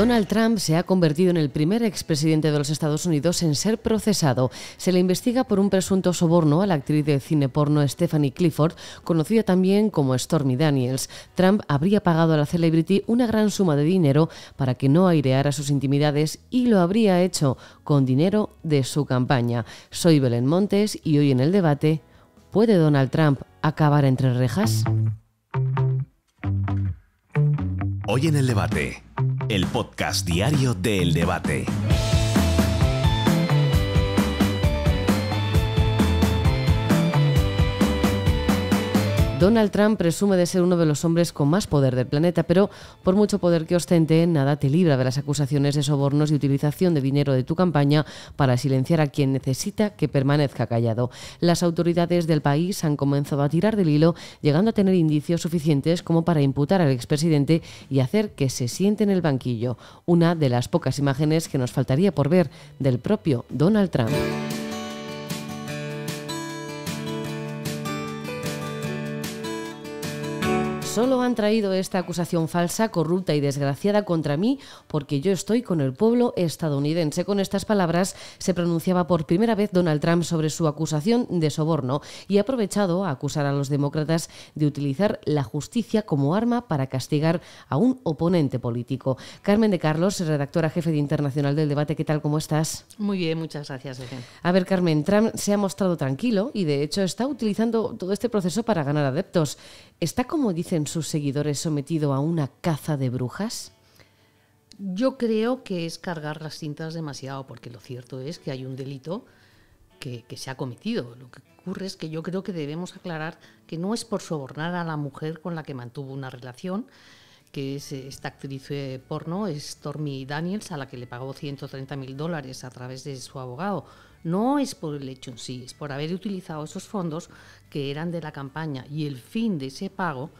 Donald Trump se ha convertido en el primer expresidente de los Estados Unidos en ser procesado. Se le investiga por un presunto soborno a la actriz de cine porno Stephanie Clifford, conocida también como Stormy Daniels. Trump habría pagado a la celebrity una gran suma de dinero para que no aireara sus intimidades y lo habría hecho con dinero de su campaña. Soy Belén Montes y hoy en el debate, ¿puede Donald Trump acabar entre rejas? Hoy en el debate el podcast diario del Debate. Donald Trump presume de ser uno de los hombres con más poder del planeta, pero por mucho poder que ostente, nada te libra de las acusaciones de sobornos y utilización de dinero de tu campaña para silenciar a quien necesita que permanezca callado. Las autoridades del país han comenzado a tirar del hilo, llegando a tener indicios suficientes como para imputar al expresidente y hacer que se siente en el banquillo, una de las pocas imágenes que nos faltaría por ver del propio Donald Trump. Solo han traído esta acusación falsa, corrupta y desgraciada contra mí porque yo estoy con el pueblo estadounidense. Con estas palabras se pronunciaba por primera vez Donald Trump sobre su acusación de soborno y ha aprovechado a acusar a los demócratas de utilizar la justicia como arma para castigar a un oponente político. Carmen de Carlos, redactora jefe de Internacional del Debate, ¿qué tal? ¿Cómo estás? Muy bien, muchas gracias. A ver, Carmen, Trump se ha mostrado tranquilo y de hecho está utilizando todo este proceso para ganar adeptos. ¿Está, como dicen sus seguidores, sometido a una caza de brujas? Yo creo que es cargar las cintas demasiado, porque lo cierto es que hay un delito que, se ha cometido. Lo que ocurre es que yo creo que debemos aclarar que no es por sobornar a la mujer con la que mantuvo una relación, que es eh, esta actriz eh, porno, Stormy Daniels, a la que le pagó 130.000 mil dólares a través de su abogado no es por el hecho en sí, es por haber utilizado esos fondos que eran de la campaña y el fin de ese pago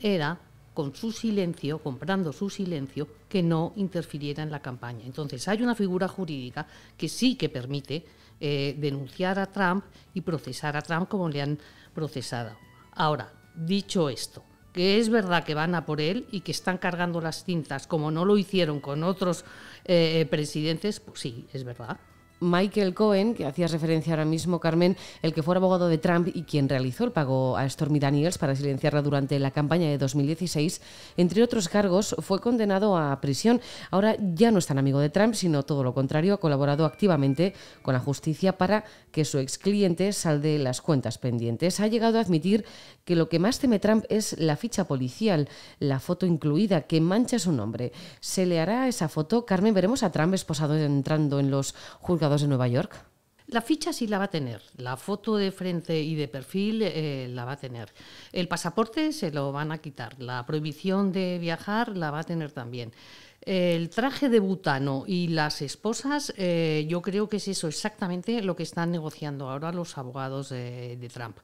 era con su silencio, comprando su silencio, que no interfiriera en la campaña. Entonces, hay una figura jurídica que sí que permite eh, denunciar a Trump y procesar a Trump como le han procesado. Ahora, dicho esto, que es verdad que van a por él y que están cargando las cintas como no lo hicieron con otros eh, presidentes, pues sí, es verdad. Michael Cohen, que hacías referencia ahora mismo, Carmen, el que fue abogado de Trump y quien realizó el pago a Stormy Daniels para silenciarla durante la campaña de 2016, entre otros cargos, fue condenado a prisión. Ahora ya no es tan amigo de Trump, sino todo lo contrario, ha colaborado activamente con la justicia para que su ex cliente salde las cuentas pendientes. Ha llegado a admitir que lo que más teme Trump es la ficha policial, la foto incluida, que mancha su nombre. ¿Se le hará esa foto? Carmen, veremos a Trump esposado entrando en los juzgados de Nueva York? La ficha sí la va a tener, la foto de frente y de perfil eh, la va a tener. El pasaporte se lo van a quitar, la prohibición de viajar la va a tener también. El traje de butano y las esposas, eh, yo creo que es eso exactamente lo que están negociando ahora los abogados de, Trump.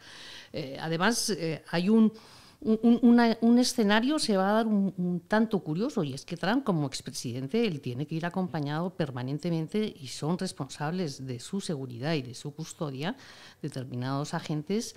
Eh, además, hay un un, escenario se va a dar un, tanto curioso y es que Trump como expresidente él tiene que ir acompañado permanentemente y son responsables de su seguridad y de su custodia determinados agentes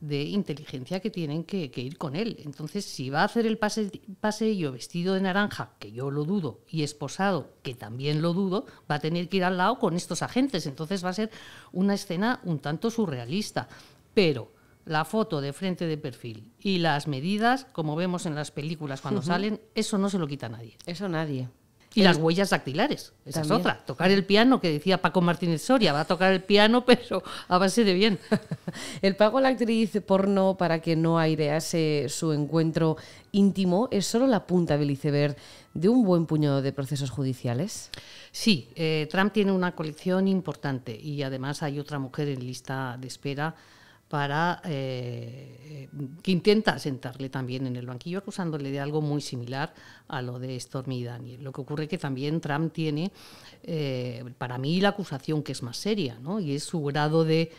de inteligencia que tienen que, ir con él. Entonces, si va a hacer el pase, paseillo vestido de naranja, que yo lo dudo, y esposado, que también lo dudo, va a tener que ir al lado con estos agentes. Entonces va a ser una escena un tanto surrealista. Pero la foto de frente de perfil y las medidas, como vemos en las películas cuando salen, eso no se lo quita nadie. Eso nadie. Y las huellas dactilares, esa es otra. Tocar el piano, que decía Paco Martínez Soria, va a tocar el piano, pero a base de bien. el pago a la actriz porno para que no airease su encuentro íntimo es solo la punta del iceberg de un buen puñado de procesos judiciales. Sí, eh, Trump tiene una colección importante y además hay otra mujer en lista de espera para eh, que intenta sentarle también en el banquillo, acusándole de algo muy similar a lo de Stormy y Daniel. Lo que ocurre que también Trump tiene, eh, para mí, la acusación que es más seria, y es su grado de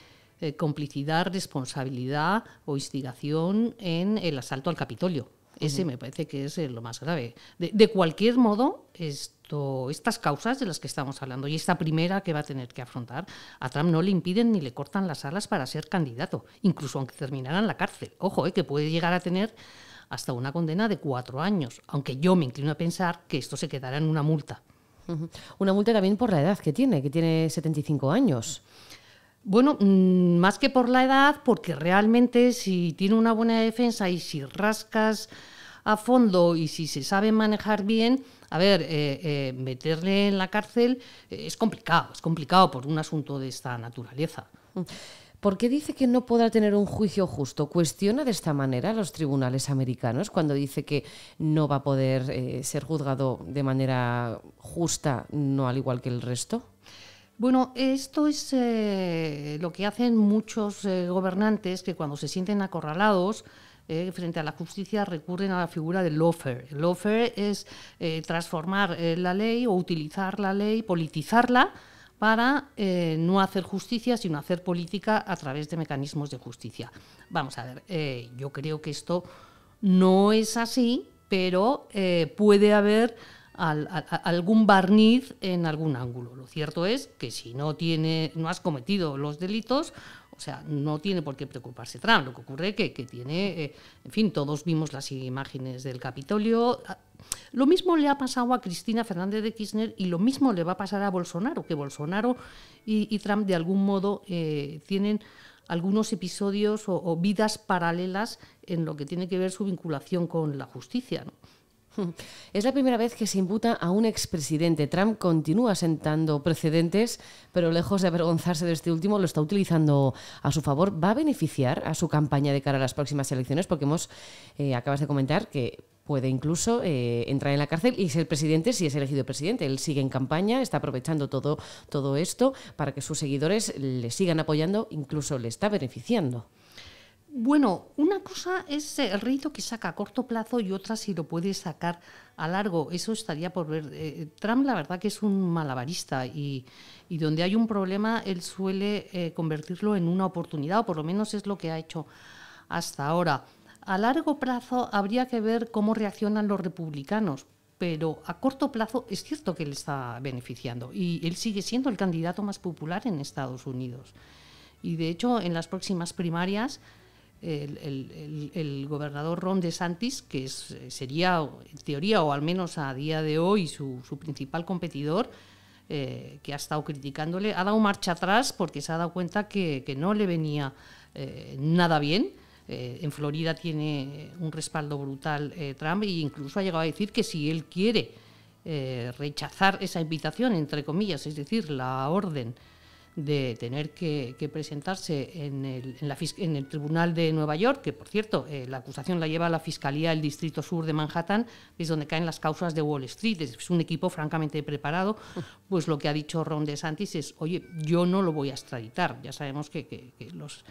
eh, complicidad, responsabilidad o instigación en el asalto al Capitolio ese me parece que es lo más grave. De, de, cualquier modo, esto, estas causas de las que estamos hablando y esta primera que va a tener que afrontar, a Trump no le impiden ni le cortan las alas para ser candidato, incluso aunque terminara en la cárcel. Ojo, eh, que puede llegar a tener hasta una condena de cuatro años, aunque yo me inclino a pensar que esto se quedará en una multa. Una multa también por la edad que tiene, que tiene 75 años. Bueno, mm, más que por la edad, porque realmente si tiene una buena defensa y si rascas a fondo y si se sabe manejar bien, a ver, eh, eh, meterle en la cárcel eh, es complicado, es complicado por un asunto de esta naturaleza. Mm. ¿Por qué dice que no podrá tener un juicio justo? ¿Cuestiona de esta manera a los tribunales americanos cuando dice que no va a poder ser juzgado de manera justa, no al igual que el resto? Bueno, esto es eh, lo que hacen muchos eh, gobernantes que cuando se sienten acorralados eh, frente a la justicia recurren a la figura del lawfare. El lawfare es transformar la ley o utilizar la ley, politizarla para no hacer justicia, sino hacer política a través de mecanismos de justicia. Vamos a ver, yo creo que esto no es así, pero puede haber al, algún barniz en algún ángulo. Lo cierto es que si no, tiene, no has cometido los delitos, o sea, no tiene por qué preocuparse Trump. Lo que ocurre es que, tiene, eh, en fin, todos vimos las imágenes del Capitolio. Ah, lo mismo le ha pasado a Cristina Fernández de Kirchner y lo mismo le va a pasar a Bolsonaro, que Bolsonaro y, Trump de algún modo eh, tienen algunos episodios o, vidas paralelas en lo que tiene que ver su vinculación con la justicia. Es la primera vez que se imputa a un expresidente. Trump continúa sentando precedentes, pero lejos de avergonzarse de este último, lo está utilizando a su favor. ¿Va a beneficiar a su campaña de cara a las próximas elecciones? Porque hemos, eh, acabas de comentar que puede incluso eh, entrar en la cárcel y ser presidente si es elegido presidente. Él sigue en campaña, está aprovechando todo, todo esto para que sus seguidores le sigan apoyando, incluso le está beneficiando. Bueno, una cosa es el rédito que saca a corto plazo y otra si lo puede sacar a largo. Eso estaría por ver. Eh, Trump, la verdad, que es un malabarista y, donde hay un problema, él suele eh, convertirlo en una oportunidad, o por lo menos es lo que ha hecho hasta ahora. A largo plazo habría que ver cómo reaccionan los republicanos, pero a corto plazo es cierto que le está beneficiando y él sigue siendo el candidato más popular en Estados Unidos. Y de hecho, en las próximas primarias el, gobernador Ron DeSantis, que sería, en teoría, o al menos a día de hoy, su, principal competidor, eh, que ha estado criticándole, ha dado marcha atrás porque se ha dado cuenta que, no le venía eh, nada bien. Eh, en Florida tiene un respaldo brutal Trump e incluso ha llegado a decir que si él quiere rechazar esa invitación, entre comillas, es decir, la orden de tener que, presentarse en el, en, el, Tribunal de Nueva York, que por cierto, eh, la acusación la lleva a la Fiscalía del Distrito Sur de Manhattan, es donde caen las causas de Wall Street, es un equipo francamente preparado, pues lo que ha dicho Ron Santis es, oye, yo no lo voy a extraditar, ya sabemos que, los...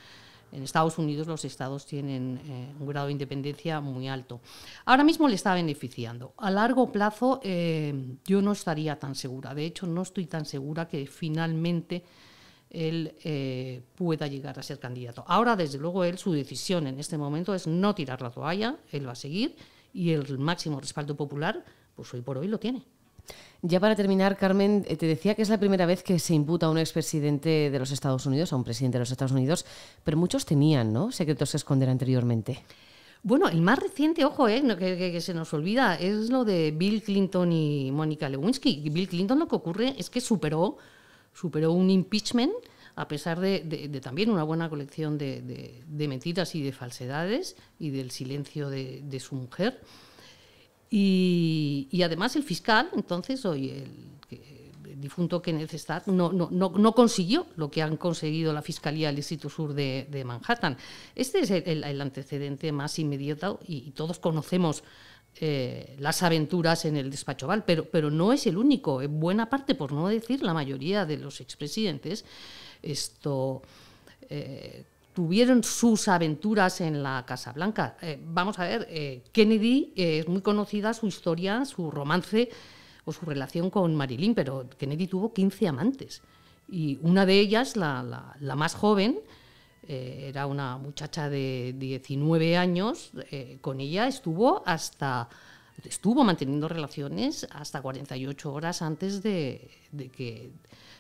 En Estados Unidos los estados tienen eh, un grado de independencia muy alto. Ahora mismo le está beneficiando. A largo plazo eh, yo no estaría tan segura. De hecho, no estoy tan segura que finalmente él eh, pueda llegar a ser candidato. Ahora, desde luego, él su decisión en este momento es no tirar la toalla, él va a seguir y el máximo respaldo popular, pues hoy por hoy lo tiene. Ya para terminar, Carmen, eh, te decía que es la primera vez que se imputa a un expresidente de los Estados Unidos, a un presidente de los Estados Unidos, pero muchos tenían, ¿no? Secretos que esconder anteriormente. Bueno, el más reciente, ojo, eh, que, que, se nos olvida, es lo de Bill Clinton y Mónica Lewinsky. Bill Clinton lo que ocurre es que superó, superó un impeachment a pesar de, también una buena colección de, mentiras y de falsedades y del silencio de, su mujer. Y, además el fiscal, entonces, hoy el, difunto Kenneth Starr, no, no, no, consiguió lo que han conseguido la Fiscalía del Distrito Sur de, Manhattan. Este es el, antecedente más inmediato y, todos conocemos eh, las aventuras en el despacho Val, pero, pero no es el único. En buena parte, por no decir la mayoría de los expresidentes, esto, eh, tuvieron sus aventuras en la Casa Blanca. Eh, vamos a ver, eh, Kennedy es muy conocida su historia, su romance o su relación con Marilyn, pero Kennedy tuvo 15 amantes. Y una de ellas, la, la más joven, era una muchacha de 19 años, con ella estuvo hasta estuvo manteniendo relaciones hasta 48 horas antes de, que,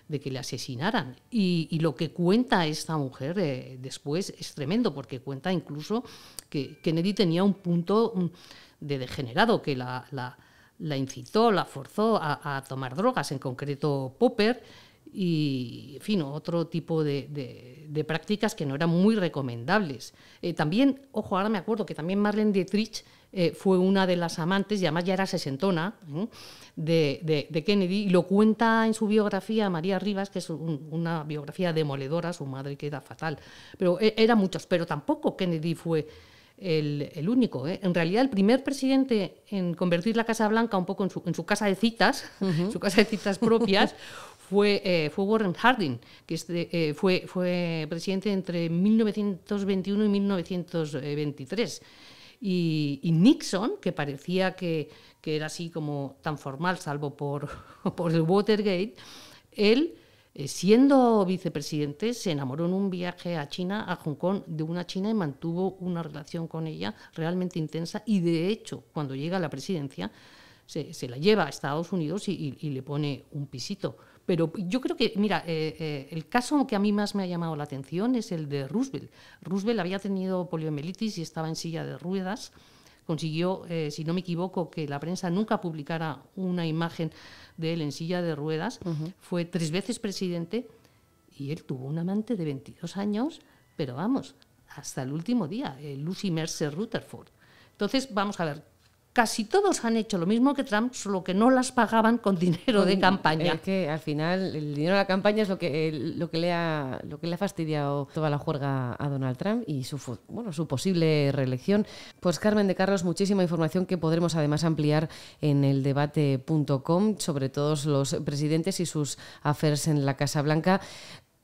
le asesinaran. Y, lo que cuenta esta mujer eh, después es tremendo, porque cuenta incluso que Kennedy tenía un punto de degenerado, que la, incitó, la forzó a tomar drogas, en concreto Popper y, en fin, otro tipo de, prácticas que no eran muy recomendables. Eh, también, ojo, ahora me acuerdo que también Marlene Dietrich eh, fue una de las amantes, y además ya era sesentona, de, Kennedy, y lo cuenta en su biografía María Rivas, que es una biografía demoledora, su madre queda fatal, pero eran eh, era muchos, pero tampoco Kennedy fue el, único. En realidad, el primer presidente en convertir la Casa Blanca un poco en su, casa de citas, en su casa de citas propias, Eh, fue, Warren Harding, que este, fue, fue presidente entre 1921 y 1923. Y, Nixon, que parecía que, era así como tan formal, salvo por, por el Watergate, él, eh, siendo vicepresidente, se enamoró en un viaje a China, a Hong Kong, de una china y mantuvo una relación con ella realmente intensa. Y de hecho, cuando llega a la presidencia, se, la lleva a Estados Unidos y, le pone un pisito. Pero yo creo que, mira, eh, eh, el caso que a mí más me ha llamado la atención es el de Roosevelt. Roosevelt había tenido poliomielitis y estaba en silla de ruedas. Consiguió, eh, si no me equivoco, que la prensa nunca publicara una imagen de él en silla de ruedas. Fue tres veces presidente y él tuvo un amante de 22 años, pero vamos, hasta el último día, Lucy Mercer Rutherford. Entonces, vamos a ver, casi todos han hecho lo mismo que Trump, solo que no las pagaban con dinero de mm, campaña. Es que al final el dinero de la campaña es lo que, lo que, le, ha, lo que le ha fastidiado toda la juerga a Donald Trump y su, bueno, su posible reelección. Pues Carmen de Carlos, muchísima información que podremos además ampliar en el debate.com sobre todos los presidentes y sus affairs en la Casa Blanca.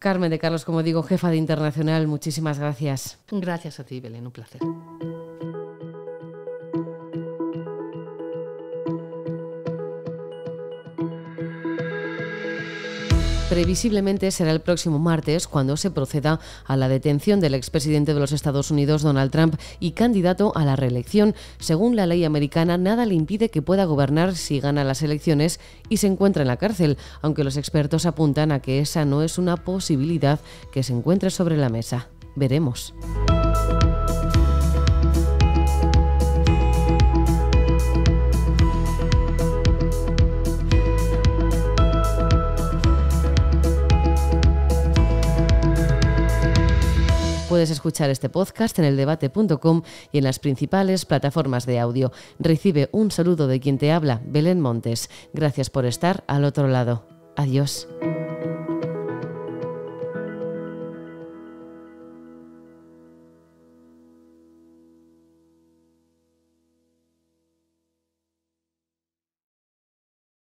Carmen de Carlos, como digo, jefa de Internacional, muchísimas gracias. Gracias a ti, Belén, un placer. Previsiblemente será el próximo martes cuando se proceda a la detención del expresidente de los Estados Unidos, Donald Trump, y candidato a la reelección. Según la ley americana, nada le impide que pueda gobernar si gana las elecciones y se encuentra en la cárcel, aunque los expertos apuntan a que esa no es una posibilidad que se encuentre sobre la mesa. Veremos. Puedes escuchar este podcast en eldebate.com y en las principales plataformas de audio. Recibe un saludo de quien te habla, Belén Montes. Gracias por estar al otro lado. Adiós.